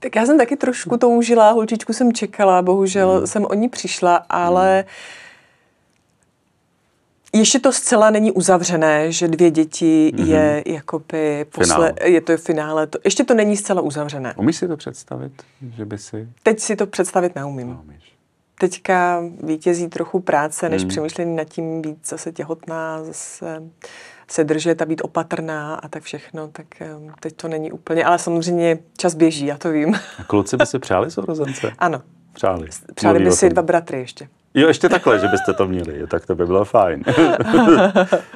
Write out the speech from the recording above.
Tak já jsem taky trošku toužila, holčičku jsem čekala, bohužel hmm. jsem o ní přišla, ale hmm. Ještě to zcela není uzavřené, že dvě děti hmm je jakoby posle, je to je finále. To, ještě to není zcela uzavřené. Umíš si to představit, že by si... Teď si to představit neumím. Neumíš. Teďka vítězí trochu práce, než hmm. přemýšlení nad tím být zase těhotná, zase se držet a být opatrná a tak všechno, tak teď to není úplně, ale samozřejmě čas běží, já to vím. A kluci by si přáli sourozence? Ano. Přáli. Přáli Mluví by si dva bratry ještě. Jo, ještě takhle, že byste to měli, tak to by bylo fajn.